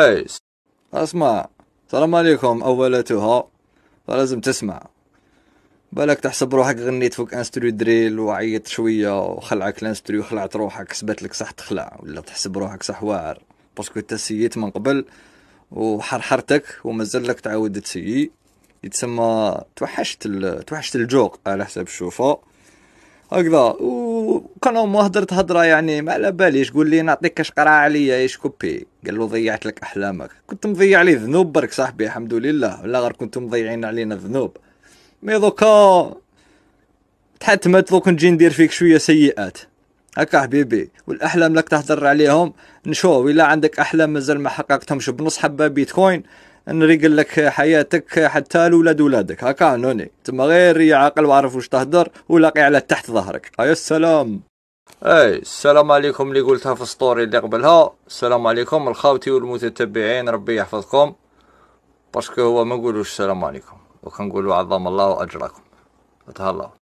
ايس اسمع السلام عليكم اولتها فلازم تسمع بالك تحسب روحك غنيت فوق انسترو دريل وعيط شويه وخلعك الانسترو وخلعت روحك سبت لك صح تخلع ولا تحسب روحك صح واعر باسكو تسييت من قبل وحرحرتك ومازال لك تعاود تسيي يتسمى توحشت ال... توحشت الجوق على حساب الشوفه هكذا وكانوا ما هدرت هضره يعني ما على باليش قول لي نعطيك كاش قرا عليا ايش كوبي قال له ضيعت لك احلامك كنت مضيع لي ذنوب برك صاحبي الحمد لله ولا غير كنتم مضيعين علينا ذنوب مي دوكا تحتمت دوك نجي ندير فيك شويه سيئات هكا حبيبي والاحلام لك تهضر عليهم نشوف الا عندك احلام مازال ما حققتهمش بنص حبه بيتكوين نريق لك حياتك حتى لولاد ولادك هكا نوني تما غير يا عاقل وعارف واش تهدر ولاقي على تحت ظهرك يا السلام اي السلام عليكم اللي قلتها في السطوري اللي قبلها السلام عليكم الخاوتي والمتتبعين ربي يحفظكم باسكو هو ما نقولوش السلام عليكم وكنقولوا عظم الله اجركم تهلاو